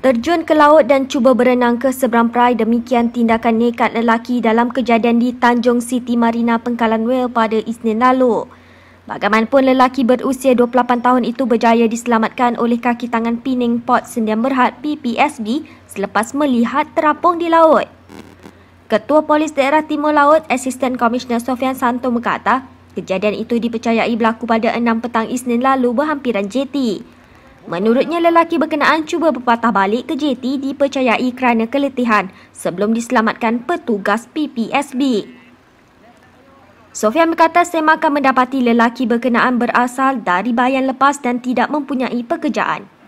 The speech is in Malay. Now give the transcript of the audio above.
Terjun ke laut dan cuba berenang ke seberang perai demikian tindakan nekat lelaki dalam kejadian di Tanjung City Marina Pengkalan Wel pada Isnin lalu. Bagaimanapun lelaki berusia 28 tahun itu berjaya diselamatkan oleh kaki tangan Pining Port Sendian Berhad PPSB selepas melihat terapung di laut. Ketua Polis Daerah Timur Laut, Assistant Commissioner Sofian Santo berkata, kejadian itu dipercayai berlaku pada 6 petang Isnin lalu berhampiran jeti. Menurutnya lelaki berkenaan cuba berpatah balik ke JT dipercayai kerana keletihan sebelum diselamatkan petugas PPSB. Sofia berkata semakan mendapati lelaki berkenaan berasal dari bayan lepas dan tidak mempunyai pekerjaan.